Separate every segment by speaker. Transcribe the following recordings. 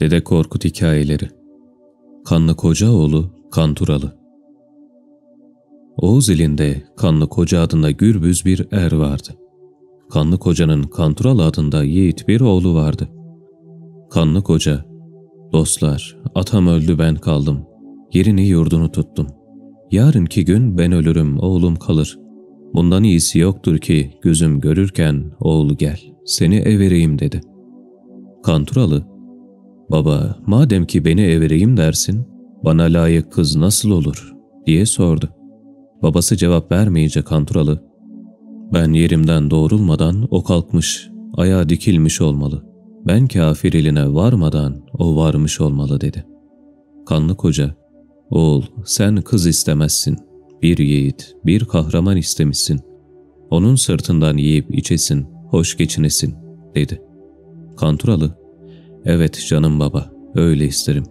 Speaker 1: Dede Korkut Hikayeleri Kanlı koca oğlu Kanturalı Oğuz ilinde Kanlı Koca adında gürbüz bir er vardı. Kanlı Koca'nın Kantural adında yiğit bir oğlu vardı. Kanlı Koca, dostlar atam öldü ben kaldım, yerini yurdunu tuttum. Yarınki gün ben ölürüm oğlum kalır. Bundan iyisi yoktur ki gözüm görürken oğlu gel, seni evereyim dedi. Kanturalı Baba madem ki beni evereyim dersin bana layık kız nasıl olur diye sordu. Babası cevap vermeyince Kanturalı ben yerimden doğrulmadan o kalkmış ayağa dikilmiş olmalı. Ben kafir eline varmadan o varmış olmalı dedi. Kanlı koca oğul sen kız istemezsin bir yiğit bir kahraman istemişsin. Onun sırtından yiyip içesin hoş geçinesin dedi. Kanturalı Evet canım baba, öyle isterim.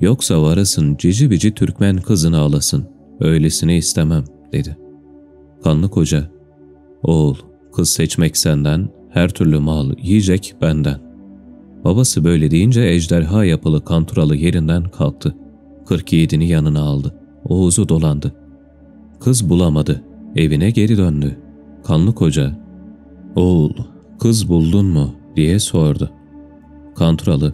Speaker 1: Yoksa varasın cici bici Türkmen kızını alasın, öylesini istemem dedi. Kanlı koca, oğul kız seçmek senden, her türlü mal yiyecek benden. Babası böyle deyince ejderha yapılı kanturalı yerinden kalktı. Kırk yiğidini yanına aldı. Oğuz'u dolandı. Kız bulamadı. Evine geri döndü. Kanlı koca, oğul kız buldun mu diye sordu. Kanturalı,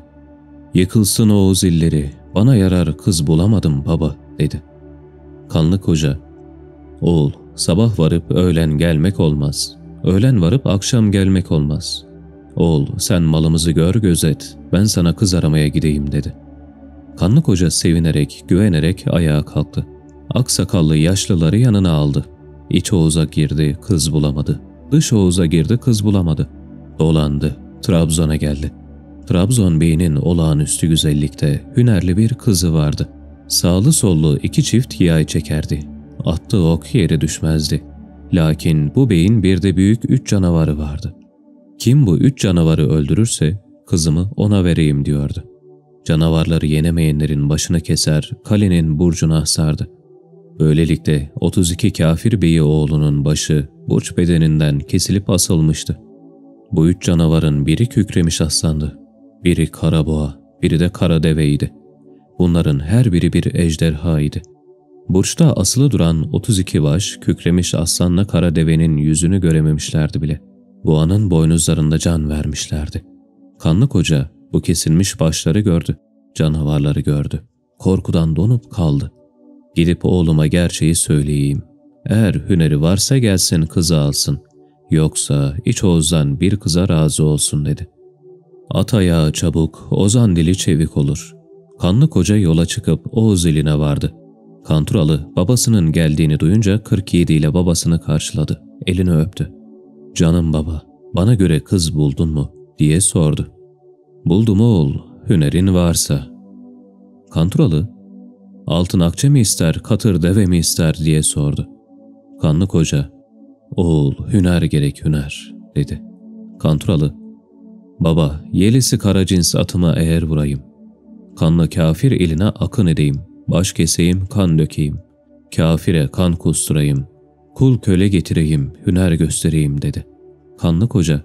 Speaker 1: ''Yıkılsın o zilleri, bana yarar kız bulamadım baba.'' dedi. Kanlı koca, ''Oğul, sabah varıp öğlen gelmek olmaz. Öğlen varıp akşam gelmek olmaz. Oğul, sen malımızı gör gözet, ben sana kız aramaya gideyim.'' dedi. Kanlı koca sevinerek, güvenerek ayağa kalktı. Aksakallı yaşlıları yanına aldı. İç Oğuz'a girdi, kız bulamadı. Dış Oğuz'a girdi, kız bulamadı. Dolandı, Trabzon'a geldi.'' Trabzon Bey'in olağanüstü güzellikte hünerli bir kızı vardı. Sağlı sollu iki çift yay çekerdi. Attığı ok yere düşmezdi. Lakin bu beyin bir de büyük üç canavarı vardı. Kim bu üç canavarı öldürürse kızımı ona vereyim diyordu. Canavarları yenemeyenlerin başını keser, kalenin burcuna sardı. Böylelikle 32 kafir beyi oğlunun başı burç bedeninden kesilip asılmıştı. Bu üç canavarın biri kükremiş aslandı. Biri kara biri de kara deveydi. Bunların her biri bir ejderha idi. Burçta asılı duran 32 baş, kükremiş aslanla kara devenin yüzünü görememişlerdi bile. Boğanın boynuzlarında can vermişlerdi. Kanlı koca bu kesilmiş başları gördü, canavarları gördü. Korkudan donup kaldı. Gidip oğluma gerçeği söyleyeyim. Eğer hüneri varsa gelsin kızı alsın. Yoksa iç Oğuz'dan bir kıza razı olsun dedi. At ayağı çabuk, ozan dili çevik olur. Kanlı koca yola çıkıp Oğuz iline vardı. Kanturalı babasının geldiğini duyunca 47 ile babasını karşıladı. Elini öptü. Canım baba, bana göre kız buldun mu? diye sordu. Buldum oğul, hünerin varsa. Kanturalı, altın akçe mi ister, katır deve mi ister diye sordu. Kanlı koca, oğul hüner gerek hüner dedi. Kanturalı, Baba, yelisi karacins atıma eğer vurayım. Kanlı kafir eline akın edeyim, baş keseyim, kan dökeyim. Kafire kan kusturayım, kul köle getireyim, hüner göstereyim dedi. Kanlı koca,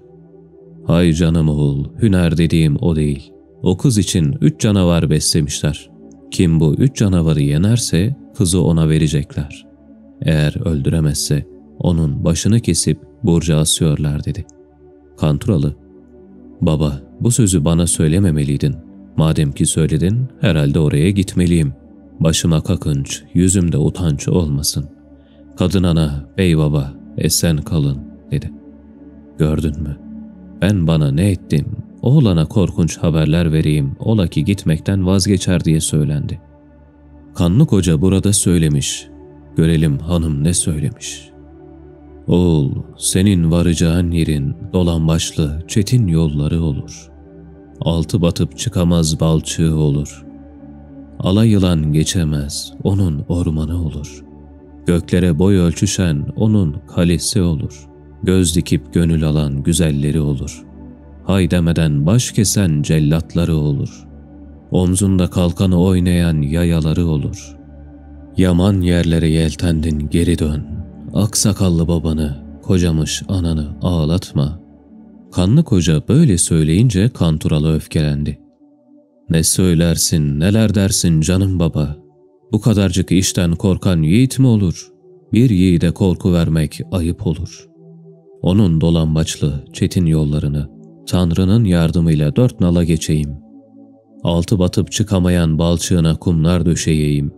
Speaker 1: hay canım oğul, hüner dediğim o değil. O kız için üç canavar beslemişler. Kim bu üç canavarı yenerse kızı ona verecekler. Eğer öldüremezse onun başını kesip burca asıyorlar dedi. Kanturalı, Baba, bu sözü bana söylememeliydin. Madem ki söyledin, herhalde oraya gitmeliyim. Başıma kakınç, yüzümde utanç olmasın. Kadın ana, bey baba, esen kalın, dedi. Gördün mü? Ben bana ne ettim? Oğlana korkunç haberler vereyim, ola ki gitmekten vazgeçer diye söylendi. Kanlı koca burada söylemiş. Görelim hanım ne söylemiş.'' Oğul, senin varacağın yerin dolambaçlı, çetin yolları olur. Altı batıp çıkamaz balçığı olur. Ala yılan geçemez, onun ormanı olur. Göklere boy ölçüşen onun kalesi olur. Göz dikip gönül alan güzelleri olur. Hay demeden baş kesen cellatları olur. Omzunda kalkanı oynayan yayaları olur. Yaman yerlere yeltendin geri dön.'' aksakallı babanı, kocamış ananı ağlatma. Kanlı koca böyle söyleyince Kanturalı öfkelendi. Ne söylersin, neler dersin canım baba? Bu kadarcık işten korkan yiğit mi olur? Bir yiğide korku vermek ayıp olur. Onun dolambaçlı, çetin yollarını Tanrı'nın yardımıyla dört nala geçeyim. Altı batıp çıkamayan balçığına kumlar döşeyeyim.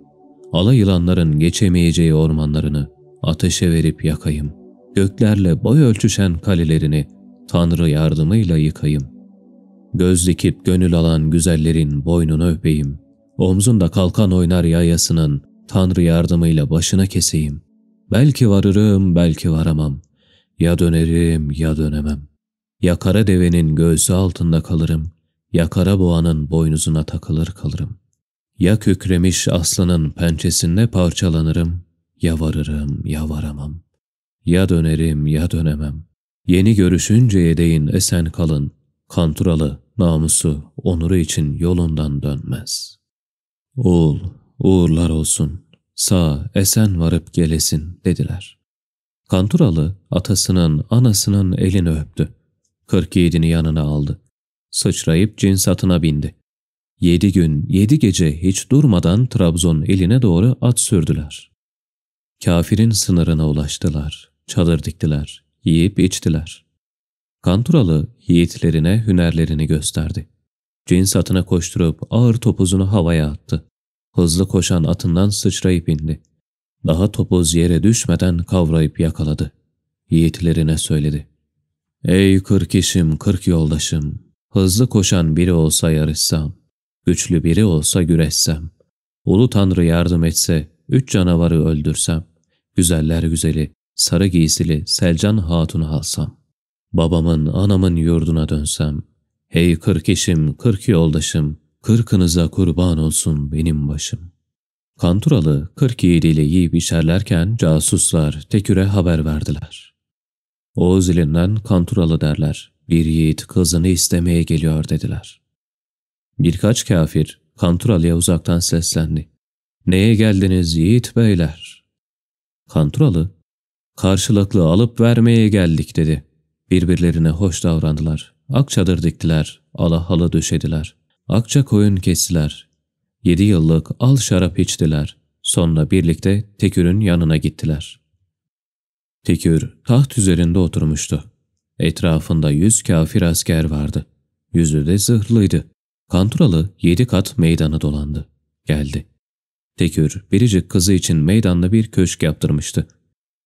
Speaker 1: Ala yılanların geçemeyeceği ormanlarını ateşe verip yakayım. Göklerle boy ölçüşen kalelerini Tanrı yardımıyla yıkayım. Göz dikip gönül alan güzellerin boynunu öpeyim. Omzunda kalkan oynar yayasının Tanrı yardımıyla başına keseyim. Belki varırım, belki varamam. Ya dönerim, ya dönemem. Ya kara devenin göğsü altında kalırım, ya kara boğanın boynuzuna takılır kalırım. Ya kükremiş aslanın pençesinde parçalanırım, ya varırım ya varamam. Ya dönerim ya dönemem. Yeni görüşünceye değin esen kalın. Kanturalı, namusu, onuru için yolundan dönmez. Oğul, uğurlar olsun. Sağ, esen varıp gelesin dediler. Kanturalı atasının, anasının elini öptü. Kırk yedini yanına aldı. Sıçrayıp cin satına bindi. Yedi gün, yedi gece hiç durmadan Trabzon eline doğru at sürdüler. Kafirin sınırına ulaştılar, çadır diktiler, yiyip içtiler. Kanturalı yiğitlerine hünerlerini gösterdi. Cins atına koşturup ağır topuzunu havaya attı. Hızlı koşan atından sıçrayıp indi. Daha topuz yere düşmeden kavrayıp yakaladı. Yiğitlerine söyledi. Ey kırk işim, kırk yoldaşım. Hızlı koşan biri olsa yarışsam, güçlü biri olsa güreşsem, Ulu Tanrı yardım etse, üç canavarı öldürsem, güzeller güzeli, sarı giysili Selcan Hatun'u alsam, babamın, anamın yurduna dönsem, hey kırk eşim, kırk yoldaşım, kırkınıza kurban olsun benim başım. Kanturalı kırk yiğidiyle yiyip içerlerken casuslar Tekür'e haber verdiler. Oğuz ilinden Kanturalı derler, bir yiğit kızını istemeye geliyor dediler. Birkaç kafir Kanturalı'ya uzaktan seslendi. Neye geldiniz yiğit beyler? Kanturalı, karşılıklı alıp vermeye geldik dedi. Birbirlerine hoş davrandılar. Ak çadır diktiler, ala halı döşediler. Akça koyun kestiler. Yedi yıllık al şarap içtiler. Sonra birlikte Tekür'ün yanına gittiler. Tekür taht üzerinde oturmuştu. Etrafında yüz kafir asker vardı. Yüzü de zırhlıydı. Kanturalı yedi kat meydanı dolandı. Geldi. Tekür, biricik kızı için meydanda bir köşk yaptırmıştı.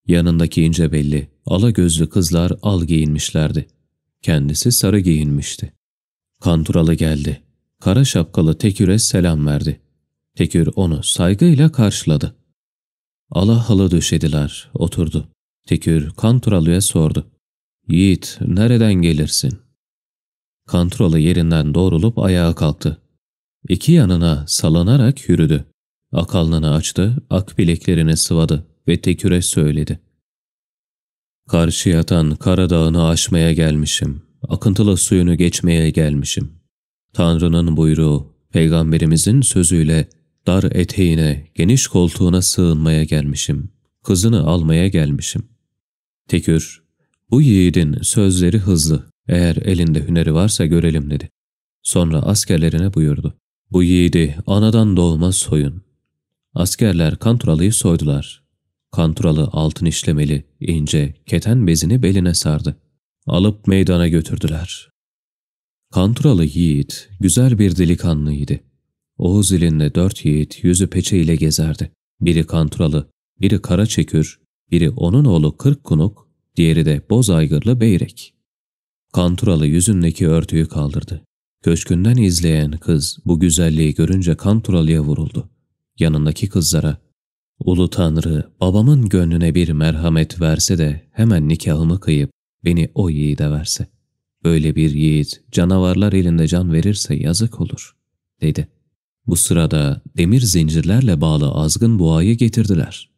Speaker 1: Yanındaki ince belli, ala gözlü kızlar al giyinmişlerdi. Kendisi sarı giyinmişti. Kanturalı geldi. Kara şapkalı Tekür'e selam verdi. Tekür onu saygıyla karşıladı. Ala halı döşediler, oturdu. Tekür Kanturalı'ya sordu. Yiğit, nereden gelirsin? Kanturalı yerinden doğrulup ayağa kalktı. İki yanına salınarak yürüdü. Akalnını açtı, ak bileklerini sıvadı ve teküre söyledi. Karşı yatan Karadağ'ını aşmaya gelmişim. Akıntılı suyunu geçmeye gelmişim. Tanrı'nın buyruğu, Peygamberimizin sözüyle dar eteğine, geniş koltuğuna sığınmaya gelmişim. Kızını almaya gelmişim. Tekür, bu yiğidin sözleri hızlı. Eğer elinde hüneri varsa görelim dedi. Sonra askerlerine buyurdu. Bu yiğidi anadan doğma soyun. Askerler Kanturalı'yı soydular. Kanturalı altın işlemeli, ince, keten bezini beline sardı. Alıp meydana götürdüler. Kanturalı yiğit, güzel bir delikanlıydı. Oğuz ilinde dört yiğit yüzü peçeyle gezerdi. Biri Kanturalı, biri Kara Çekür, biri onun oğlu Kırkkunuk, diğeri de Boz Aygırlı Beyrek. Kanturalı yüzündeki örtüyü kaldırdı. Köşkünden izleyen kız bu güzelliği görünce Kanturalı'ya vuruldu yanındaki kızlara ''Ulu Tanrı babamın gönlüne bir merhamet verse de hemen nikahımı kıyıp beni o yiğide verse. Böyle bir yiğit canavarlar elinde can verirse yazık olur.'' dedi. Bu sırada demir zincirlerle bağlı azgın boğayı getirdiler.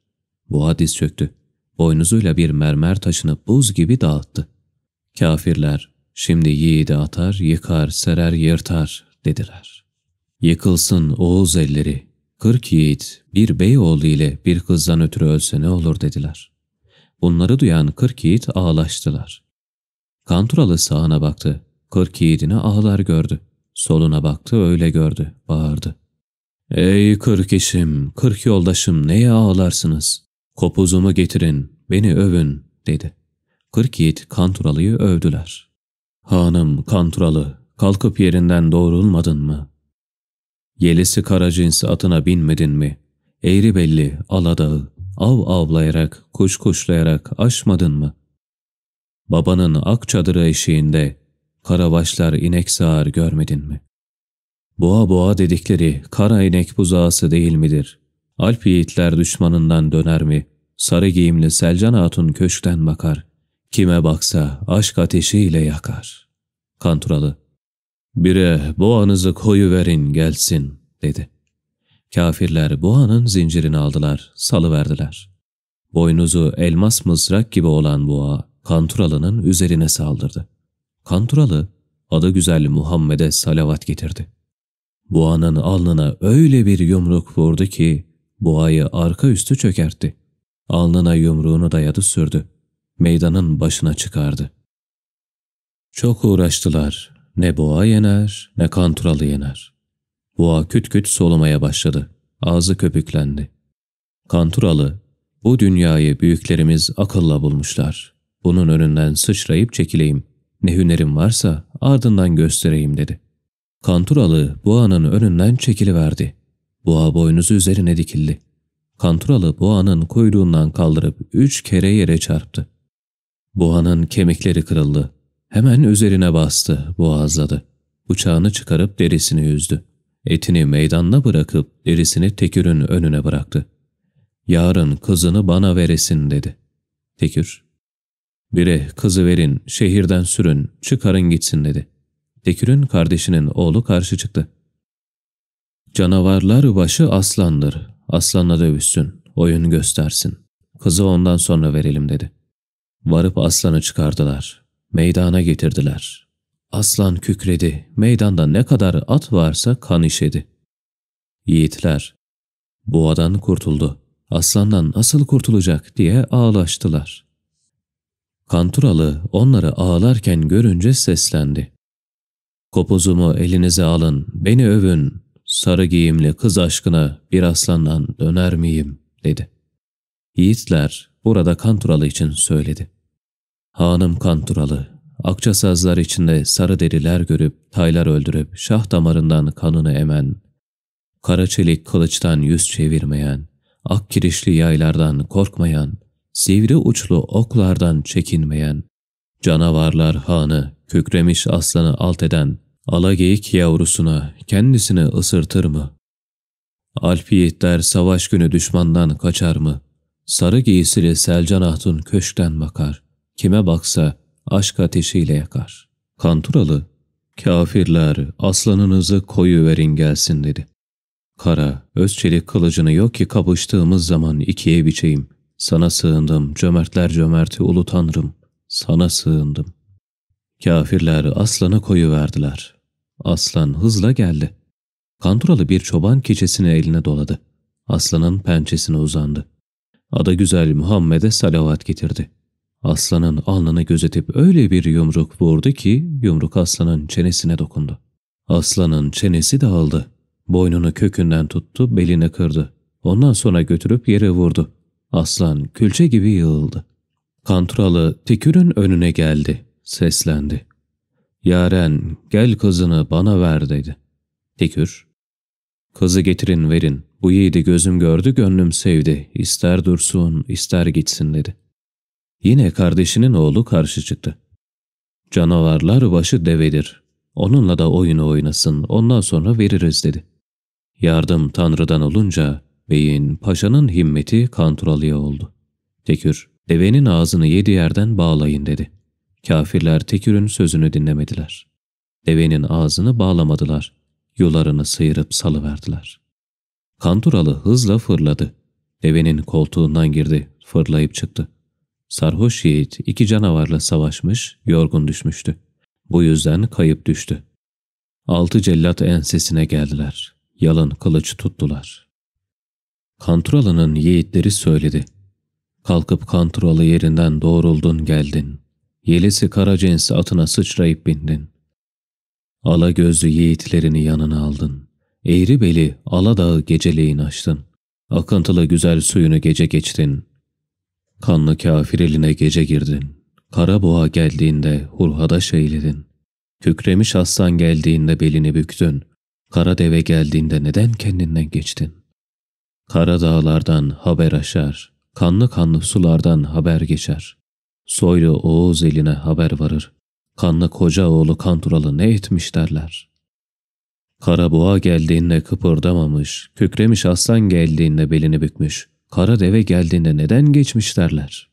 Speaker 1: Boğa diz çöktü. Boynuzuyla bir mermer taşını buz gibi dağıttı. Kafirler, şimdi yiğidi atar, yıkar, serer, yırtar dediler. Yıkılsın Oğuz elleri, Kırk yiğit bir bey oğlu ile bir kızdan ötürü ölse ne olur dediler. Bunları duyan kırk yiğit ağlaştılar. Kanturalı sağına baktı. Kırk yiğidini ağlar gördü. Soluna baktı öyle gördü. Bağırdı. Ey kırk işim, kırk yoldaşım neye ağlarsınız? Kopuzumu getirin, beni övün dedi. Kırk yiğit Kanturalı'yı övdüler. Hanım Kanturalı, kalkıp yerinden doğrulmadın mı? Yelisi karacins atına binmedin mi? Eğri belli aladağı av avlayarak, kuş kuşlayarak aşmadın mı? Babanın ak çadırı eşiğinde karavaşlar inek sağar görmedin mi? Boğa boğa dedikleri kara inek buzağısı değil midir? Alp yiğitler düşmanından döner mi? Sarı giyimli Selcan Hatun köşkten bakar. Kime baksa aşk ateşiyle yakar. Kanturalı ''Bire boğanızı koyu verin gelsin.'' dedi. Kafirler boğanın zincirini aldılar, salı verdiler. Boynuzu elmas mızrak gibi olan boğa, Kanturalı'nın üzerine saldırdı. Kanturalı, adı güzel Muhammed'e salavat getirdi. Boğanın alnına öyle bir yumruk vurdu ki, boğayı arka üstü çökertti. Alnına yumruğunu dayadı sürdü. Meydanın başına çıkardı. Çok uğraştılar. Ne boğa yener ne kanturalı yener. Boğa küt küt solumaya başladı. Ağzı köpüklendi. Kanturalı, bu dünyayı büyüklerimiz akılla bulmuşlar. Bunun önünden sıçrayıp çekileyim. Ne hünerim varsa ardından göstereyim dedi. Kanturalı boğanın önünden çekiliverdi. Boğa boynuzu üzerine dikildi. Kanturalı boğanın kuyruğundan kaldırıp üç kere yere çarptı. Boğanın kemikleri kırıldı. Hemen üzerine bastı, boğazladı. Bıçağını çıkarıp derisini yüzdü. Etini meydanda bırakıp derisini Tekür'ün önüne bıraktı. Yarın kızını bana veresin dedi. Tekür, bire kızı verin, şehirden sürün, çıkarın gitsin dedi. Tekür'ün kardeşinin oğlu karşı çıktı. Canavarlar başı aslandır, aslanla dövüşsün, oyun göstersin. Kızı ondan sonra verelim dedi. Varıp aslanı çıkardılar meydana getirdiler. Aslan kükredi, meydanda ne kadar at varsa kan işedi. Yiğitler, boğadan kurtuldu, aslandan nasıl kurtulacak diye ağlaştılar. Kanturalı onları ağlarken görünce seslendi. Kopuzumu elinize alın, beni övün, sarı giyimli kız aşkına bir aslandan döner miyim dedi. Yiğitler burada Kanturalı için söyledi. Hanım Kanturalı, akça sazlar içinde sarı deriler görüp, taylar öldürüp, şah damarından kanını emen, kara çelik kılıçtan yüz çevirmeyen, ak kirişli yaylardan korkmayan, sivri uçlu oklardan çekinmeyen, canavarlar hanı, kükremiş aslanı alt eden, ala geyik yavrusuna kendisini ısırtır mı? Alp yiğitler savaş günü düşmandan kaçar mı? Sarı giysili Selcan Hatun köşkten bakar.'' kime baksa aşk ateşiyle yakar. Kanturalı, kafirler aslanınızı koyu verin gelsin dedi. Kara, özçelik kılıcını yok ki kapıştığımız zaman ikiye biçeyim. Sana sığındım cömertler cömerti ulu tanrım, sana sığındım. Kafirler aslanı koyu verdiler. Aslan hızla geldi. Kanturalı bir çoban keçesini eline doladı. Aslanın pençesine uzandı. Ada güzel Muhammed'e salavat getirdi. Aslanın alnını gözetip öyle bir yumruk vurdu ki yumruk aslanın çenesine dokundu. Aslanın çenesi dağıldı. Boynunu kökünden tuttu, belini kırdı. Ondan sonra götürüp yere vurdu. Aslan külçe gibi yığıldı. Kantralı Tekür'ün önüne geldi, seslendi. Yaren gel kızını bana ver dedi. Tekür, kızı getirin verin, bu yiğidi gözüm gördü gönlüm sevdi, İster dursun ister gitsin dedi.'' Yine kardeşinin oğlu karşı çıktı. Canavarlar başı devedir. Onunla da oyunu oynasın, ondan sonra veririz dedi. Yardım Tanrı'dan olunca beyin, paşanın himmeti kantralıya oldu. Tekür, devenin ağzını yedi yerden bağlayın dedi. Kafirler Tekür'ün sözünü dinlemediler. Devenin ağzını bağlamadılar. Yularını sıyırıp salıverdiler. Kanturalı hızla fırladı. Devenin koltuğundan girdi, fırlayıp çıktı. Sarhoş yiğit iki canavarla savaşmış, yorgun düşmüştü. Bu yüzden kayıp düştü. Altı cellat ensesine geldiler. Yalın kılıç tuttular. Kanturalı'nın yiğitleri söyledi. Kalkıp Kanturalı yerinden doğruldun geldin. Yelisi Karacens atına sıçrayıp bindin. Ala gözlü yiğitlerini yanına aldın. Eğri beli Aladağı geceleyin açtın. Akıntılı güzel suyunu gece geçtin. Kanlı kafir eline gece girdin. Kara boğa geldiğinde hurhada eğledin. Kükremiş aslan geldiğinde belini büktün. Kara deve geldiğinde neden kendinden geçtin? Kara dağlardan haber aşar. Kanlı kanlı sulardan haber geçer. Soylu Oğuz eline haber varır. Kanlı koca oğlu Kanturalı ne etmiş derler. Kara boğa geldiğinde kıpırdamamış, kükremiş aslan geldiğinde belini bükmüş, Kara deve geldiğinde neden geçmiş derler.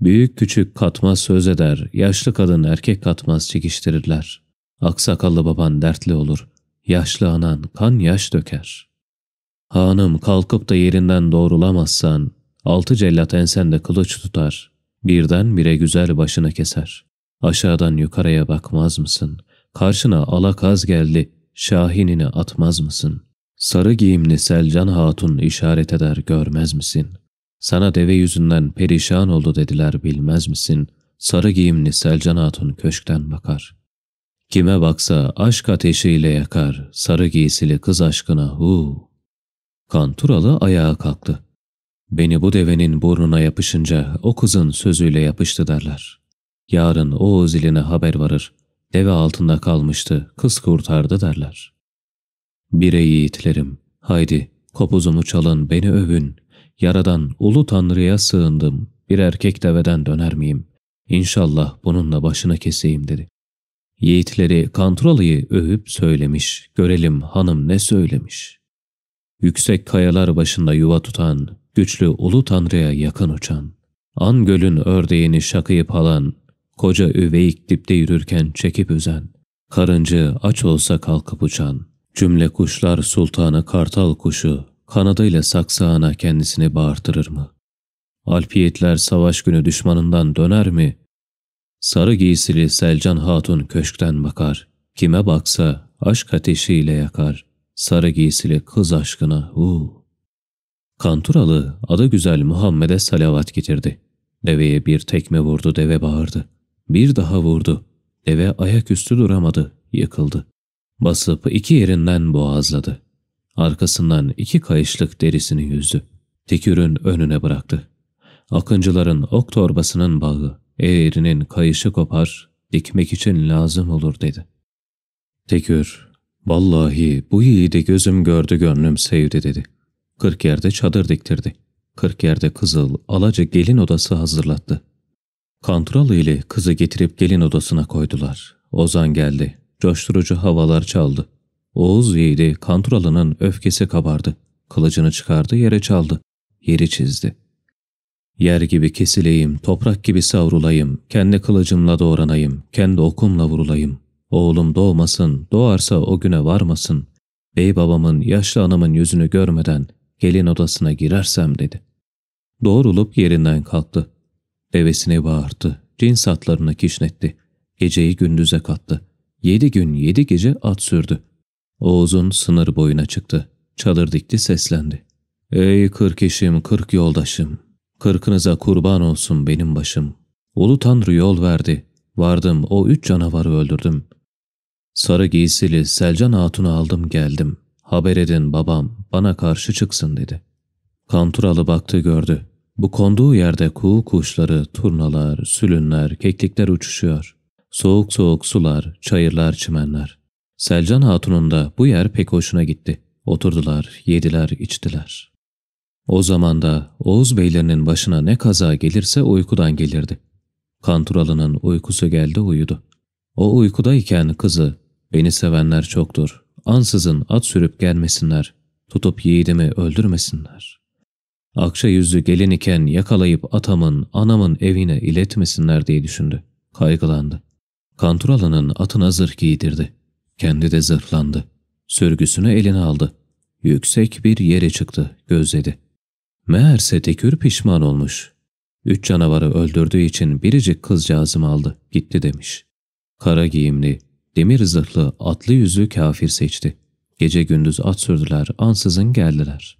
Speaker 1: Büyük küçük katmaz söz eder, yaşlı kadın erkek katmaz çekiştirirler. Aksakallı baban dertli olur, yaşlı anan kan yaş döker. Hanım kalkıp da yerinden doğrulamazsan, altı cellat ensende kılıç tutar, birden bire güzel başını keser. Aşağıdan yukarıya bakmaz mısın? Karşına alakaz geldi, şahinini atmaz mısın?'' Sarı giyimli Selcan Hatun işaret eder görmez misin? Sana deve yüzünden perişan oldu dediler bilmez misin? Sarı giyimli Selcan Hatun köşkten bakar. Kime baksa aşk ateşiyle yakar, sarı giysili kız aşkına hu. Kanturalı ayağa kalktı. Beni bu devenin burnuna yapışınca o kızın sözüyle yapıştı derler. Yarın o iline haber varır, deve altında kalmıştı, kız kurtardı derler.'' Bire yiğitlerim, haydi kopuzumu çalın beni övün. Yaradan ulu tanrıya sığındım, bir erkek deveden döner miyim? İnşallah bununla başına keseyim dedi. Yiğitleri Kanturalı'yı övüp söylemiş, görelim hanım ne söylemiş. Yüksek kayalar başında yuva tutan, güçlü ulu tanrıya yakın uçan, an gölün ördeğini şakıyıp alan, koca üveyik dipte yürürken çekip üzen, karıncı aç olsa kalkıp uçan, Cümle kuşlar sultanı kartal kuşu kanadıyla saksağına kendisini bağırtırır mı? Alpiyetler savaş günü düşmanından döner mi? Sarı giysili Selcan Hatun köşkten bakar. Kime baksa aşk ateşiyle yakar. Sarı giysili kız aşkına uuu. Kanturalı adı güzel Muhammed'e salavat getirdi. Deveye bir tekme vurdu deve bağırdı. Bir daha vurdu. Deve ayaküstü duramadı, yıkıldı. Basıp iki yerinden boğazladı. Arkasından iki kayışlık derisini yüzdü. Tekür'ün önüne bıraktı. Akıncıların ok torbasının bağı, eğerinin kayışı kopar, dikmek için lazım olur dedi. Tekür, vallahi bu yiğidi gözüm gördü gönlüm sevdi dedi. Kırk yerde çadır diktirdi. Kırk yerde kızıl, alaca gelin odası hazırlattı. Kanturalı ile kızı getirip gelin odasına koydular. Ozan geldi coşturucu havalar çaldı. Oğuz yiğidi Kanturalı'nın öfkesi kabardı. Kılıcını çıkardı yere çaldı. Yeri çizdi. Yer gibi kesileyim, toprak gibi savrulayım, kendi kılıcımla doğranayım, kendi okumla vurulayım. Oğlum doğmasın, doğarsa o güne varmasın. Bey babamın, yaşlı anamın yüzünü görmeden gelin odasına girersem dedi. Doğrulup yerinden kalktı. Devesini bağırttı, cins atlarını kişnetti. Geceyi gündüze kattı. Yedi gün yedi gece at sürdü. Oğuz'un sınır boyuna çıktı. Çadır dikti seslendi. Ey kırk eşim kırk yoldaşım. Kırkınıza kurban olsun benim başım. Ulu Tanrı yol verdi. Vardım o üç canavarı öldürdüm. Sarı giysili Selcan Hatun'u aldım geldim. Haber edin babam bana karşı çıksın dedi. Kanturalı baktı gördü. Bu konduğu yerde kuğu kuşları, turnalar, sülünler, keklikler uçuşuyor. Soğuk soğuk sular, çayırlar, çimenler. Selcan Hatun'un da bu yer pek hoşuna gitti. Oturdular, yediler, içtiler. O zaman da Oğuz beylerinin başına ne kaza gelirse uykudan gelirdi. Kanturalı'nın uykusu geldi uyudu. O uykudayken kızı, beni sevenler çoktur, ansızın at sürüp gelmesinler, tutup yiğidimi öldürmesinler. Akşa yüzlü gelin iken yakalayıp atamın, anamın evine iletmesinler diye düşündü. Kaygılandı. Kanturalı'nın atına zırh giydirdi. Kendi de zırhlandı. Sürgüsünü eline aldı. Yüksek bir yere çıktı, gözledi. Meğerse Tekür pişman olmuş. Üç canavarı öldürdüğü için biricik kızcağızımı aldı, gitti demiş. Kara giyimli, demir zırhlı, atlı yüzü kafir seçti. Gece gündüz at sürdüler, ansızın geldiler.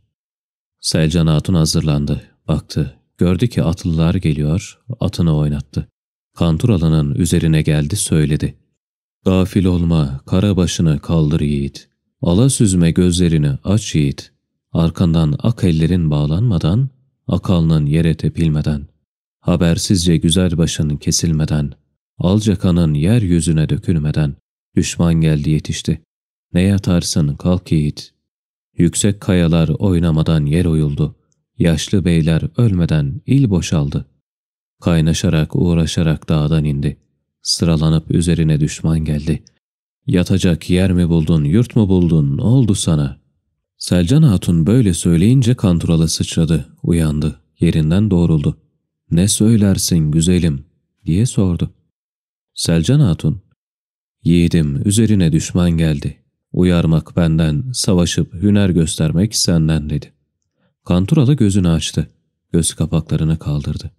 Speaker 1: Selcan Hatun hazırlandı, baktı. Gördü ki atlılar geliyor, atını oynattı. Kanturalının üzerine geldi söyledi. Gafil olma, kara başını kaldır yiğit. Ala süzme gözlerini aç yiğit. Arkandan ak ellerin bağlanmadan, akalının yere tepilmeden, habersizce güzel başın kesilmeden, alcakanın yeryüzüne dökülmeden, düşman geldi yetişti. Ne yatarsın kalk yiğit. Yüksek kayalar oynamadan yer oyuldu. Yaşlı beyler ölmeden il boşaldı. Kaynaşarak uğraşarak dağdan indi. Sıralanıp üzerine düşman geldi. Yatacak yer mi buldun, yurt mu buldun, oldu sana? Selcan Hatun böyle söyleyince kanturala sıçradı, uyandı, yerinden doğruldu. Ne söylersin güzelim diye sordu. Selcan Hatun, yiğidim üzerine düşman geldi. Uyarmak benden, savaşıp hüner göstermek senden dedi. Kanturalı gözünü açtı, göz kapaklarını kaldırdı.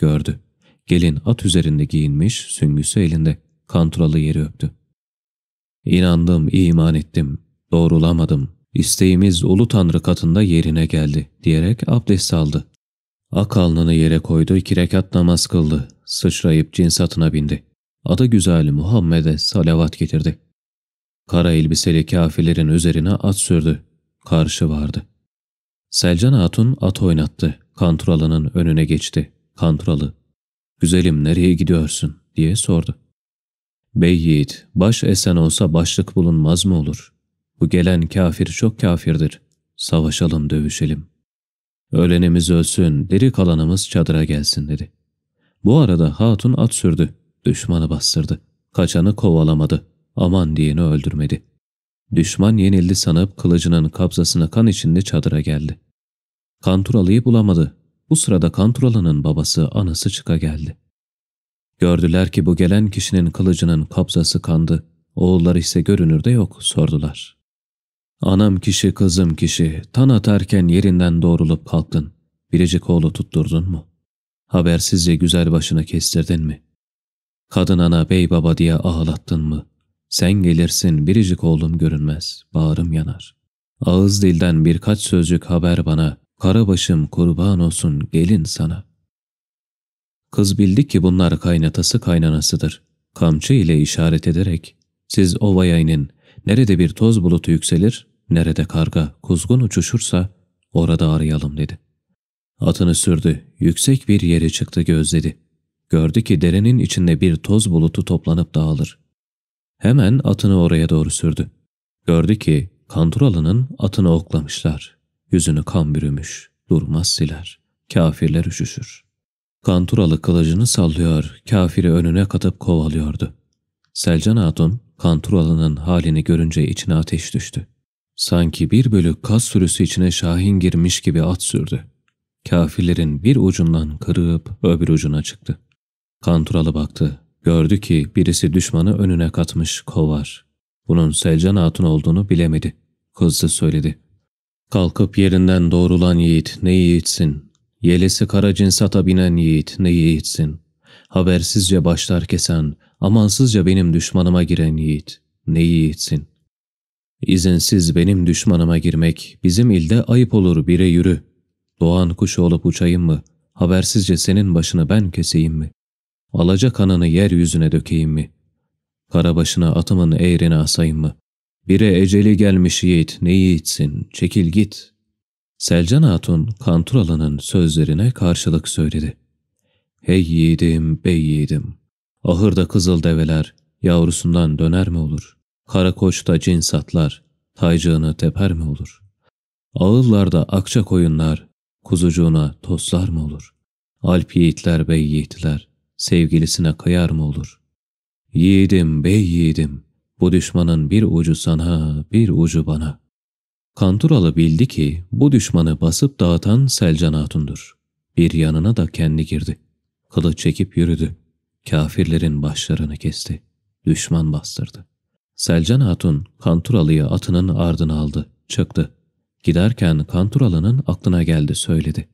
Speaker 1: Gördü. Gelin at üzerinde giyinmiş, süngüsü elinde. Kanturalı yeri öptü. İnandım, iman ettim, doğrulamadım. İsteğimiz ulu tanrı katında yerine geldi diyerek abdest aldı. Ak alnını yere koydu, iki rekat namaz kıldı. Sıçrayıp cinsatına bindi. Adı güzel Muhammed'e salavat getirdi. Kara elbiseli kafirlerin üzerine at sürdü. Karşı vardı. Selcan Hatun at oynattı. Kanturalının önüne geçti. Kantralı, güzelim nereye gidiyorsun diye sordu. Bey yiğit, baş esen olsa başlık bulunmaz mı olur? Bu gelen kafir çok kafirdir. Savaşalım, dövüşelim. Ölenimiz ölsün, diri kalanımız çadıra gelsin dedi. Bu arada hatun at sürdü, düşmanı bastırdı. Kaçanı kovalamadı, aman diyeni öldürmedi. Düşman yenildi sanıp kılıcının kabzasına kan içinde çadıra geldi. Kanturalı'yı bulamadı, bu sırada Kanturalan'ın babası anası çıka geldi. Gördüler ki bu gelen kişinin kılıcının kabzası kandı, oğulları ise görünürde yok sordular. Anam kişi kızım kişi, tan atarken yerinden doğrulup kalktın, biricik oğlu tutturdun mu? Habersizce güzel başını kestirdin mi? Kadın ana bey baba diye ağlattın mı? Sen gelirsin biricik oğlum görünmez, bağrım yanar. Ağız dilden birkaç sözcük haber bana, Karabaşım kurban olsun gelin sana. Kız bildi ki bunlar kaynatası kaynanasıdır. Kamçı ile işaret ederek, siz ovaya inin, nerede bir toz bulutu yükselir, nerede karga kuzgun uçuşursa orada arayalım dedi. Atını sürdü, yüksek bir yere çıktı gözledi. Gördü ki derenin içinde bir toz bulutu toplanıp dağılır. Hemen atını oraya doğru sürdü. Gördü ki Kanturalının atını oklamışlar. Yüzünü kan bürümüş, durmaz siler. Kafirler üşüşür. Kanturalı kılıcını sallıyor, kafiri önüne katıp kovalıyordu. Selcan Hatun, Kanturalı'nın halini görünce içine ateş düştü. Sanki bir bölük kas sürüsü içine Şahin girmiş gibi at sürdü. Kafirlerin bir ucundan kırıp öbür ucuna çıktı. Kanturalı baktı. Gördü ki birisi düşmanı önüne katmış kovar. Bunun Selcan Hatun olduğunu bilemedi. Kızdı söyledi. Kalkıp yerinden doğrulan yiğit ne yiğitsin. Yelesi kara cinsata binen yiğit ne yiğitsin. Habersizce başlar kesen, amansızca benim düşmanıma giren yiğit ne yiğitsin. İzinsiz benim düşmanıma girmek bizim ilde ayıp olur bire yürü. Doğan kuş olup uçayım mı? Habersizce senin başını ben keseyim mi? Alaca kanını yeryüzüne dökeyim mi? Kara başına atımın eğrini asayım mı? Bire eceli gelmiş yiğit ne yiğitsin çekil git. Selcan Hatun Kanturalı'nın sözlerine karşılık söyledi. Hey yiğidim bey yiğidim. Ahırda kızıl develer yavrusundan döner mi olur? Karakoçta cin satlar, taycığını teper mi olur? Ağıllarda akça koyunlar kuzucuğuna toslar mı olur? Alp yiğitler bey yiğitler sevgilisine kayar mı olur? Yiğidim bey yiğidim.'' Bu düşmanın bir ucu sana, bir ucu bana. Kanturalı bildi ki bu düşmanı basıp dağıtan Selcan Hatun'dur. Bir yanına da kendi girdi. Kılıç çekip yürüdü. Kafirlerin başlarını kesti. Düşman bastırdı. Selcan Hatun Kanturalı'yı atının ardına aldı, çıktı. Giderken Kanturalı'nın aklına geldi söyledi.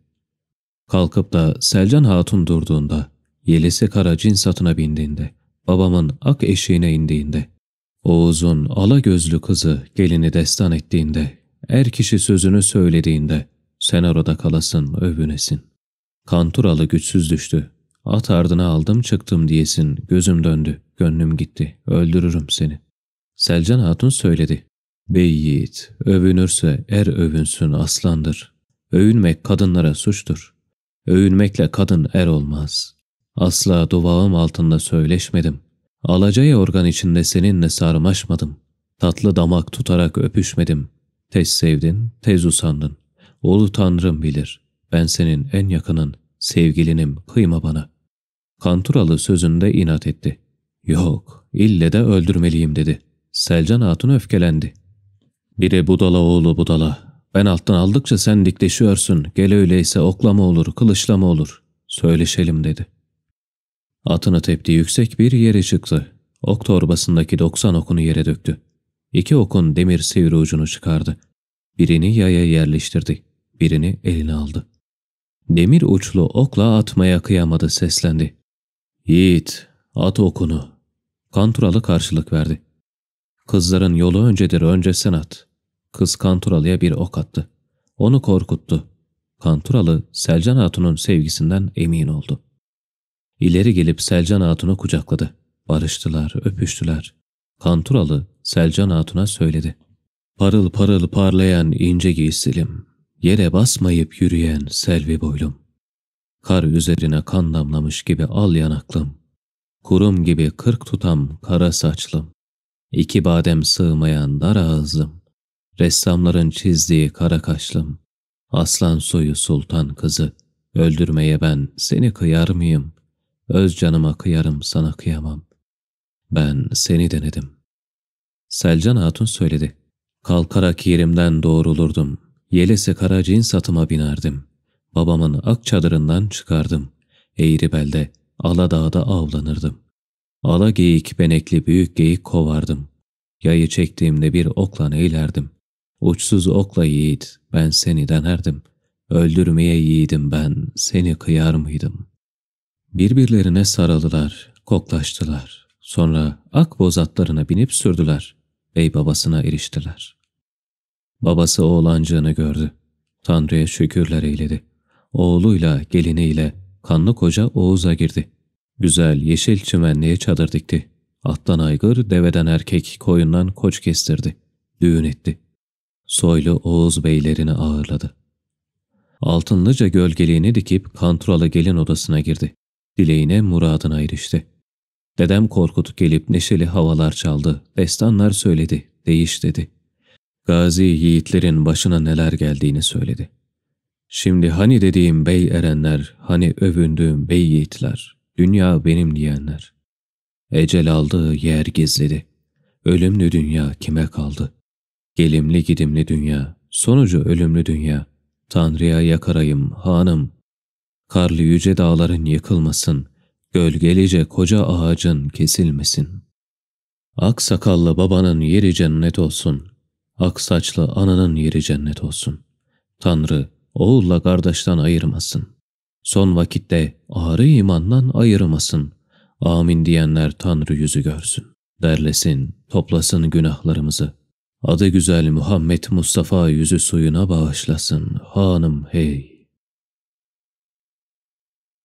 Speaker 1: Kalkıp da Selcan Hatun durduğunda, yelisi kara cin satına bindiğinde, babamın ak eşiğine indiğinde, Oğuz'un ala gözlü kızı gelini destan ettiğinde, er kişi sözünü söylediğinde sen orada kalasın, övünesin. Kanturalı güçsüz düştü. At ardına aldım çıktım diyesin, gözüm döndü, gönlüm gitti, öldürürüm seni. Selcan Hatun söyledi. Bey yiğit, övünürse er övünsün aslandır. Övünmek kadınlara suçtur. Övünmekle kadın er olmaz. Asla duvağım altında söyleşmedim. Alaca organ içinde seninle sarmaşmadım. Tatlı damak tutarak öpüşmedim. Tez sevdin, tez usandın. Ulu tanrım bilir. Ben senin en yakının, sevgilinim kıyma bana. Kanturalı sözünde inat etti. Yok, ille de öldürmeliyim dedi. Selcan Hatun öfkelendi. Biri budala oğlu budala. Ben alttan aldıkça sen dikleşiyorsun. Gel öyleyse oklama olur, kılıçlama olur. Söyleşelim dedi. Atını tepti yüksek bir yere çıktı. Ok torbasındaki 90 okunu yere döktü. İki okun demir sivri ucunu çıkardı. Birini yaya yerleştirdi. Birini eline aldı. Demir uçlu okla atmaya kıyamadı seslendi. Yiğit, at okunu. Kanturalı karşılık verdi. Kızların yolu öncedir önce sen at. Kız Kanturalı'ya bir ok attı. Onu korkuttu. Kanturalı Selcan Hatun'un sevgisinden emin oldu. İleri gelip Selcan Hatun'u kucakladı. Barıştılar, öpüştüler. Kanturalı Selcan Hatun'a söyledi. Parıl parıl parlayan ince giysilim, yere basmayıp yürüyen selvi boylum. Kar üzerine kan damlamış gibi al yanaklım. Kurum gibi kırk tutam kara saçlım. İki badem sığmayan dar ağızlım. Ressamların çizdiği kara kaşlım. Aslan soyu sultan kızı. Öldürmeye ben seni kıyar mıyım? Öz canıma kıyarım sana kıyamam. Ben seni denedim. Selcan Hatun söyledi. Kalkarak yerimden doğrulurdum. Yelese karacin satıma binerdim. Babamın ak çadırından çıkardım. Eğri belde, dağda avlanırdım. Ala geyik benekli büyük geyik kovardım. Yayı çektiğimde bir okla neylerdim. Uçsuz okla yiğit, ben seni denerdim. Öldürmeye yiğidim ben, seni kıyar mıydım?'' Birbirlerine sarıldılar, koklaştılar. Sonra ak boz atlarına binip sürdüler. Bey babasına eriştiler. Babası oğlancığını gördü. Tanrı'ya şükürler eyledi. Oğluyla, geliniyle kanlı koca Oğuz'a girdi. Güzel yeşil çimenliğe çadır dikti. Attan aygır, deveden erkek, koyundan koç kestirdi. Düğün etti. Soylu Oğuz beylerini ağırladı. Altınlıca gölgeliğini dikip kantralı gelin odasına girdi dileğine muradına erişti. Dedem Korkut gelip neşeli havalar çaldı, destanlar söyledi, değiş dedi. Gazi yiğitlerin başına neler geldiğini söyledi. Şimdi hani dediğim bey erenler, hani övündüğüm bey yiğitler, dünya benim diyenler. Ecel aldı, yer gizledi. Ölümlü dünya kime kaldı? Gelimli gidimli dünya, sonucu ölümlü dünya. Tanrı'ya yakarayım, hanım, Karlı yüce dağların yıkılmasın, gölgelice koca ağacın kesilmesin. Ak sakallı babanın yeri cennet olsun, ak saçlı ananın yeri cennet olsun. Tanrı oğulla kardeşten ayırmasın. Son vakitte ağrı imandan ayırmasın. Amin diyenler Tanrı yüzü görsün. Derlesin, toplasın günahlarımızı. Adı güzel Muhammed Mustafa yüzü suyuna bağışlasın. Hanım hey!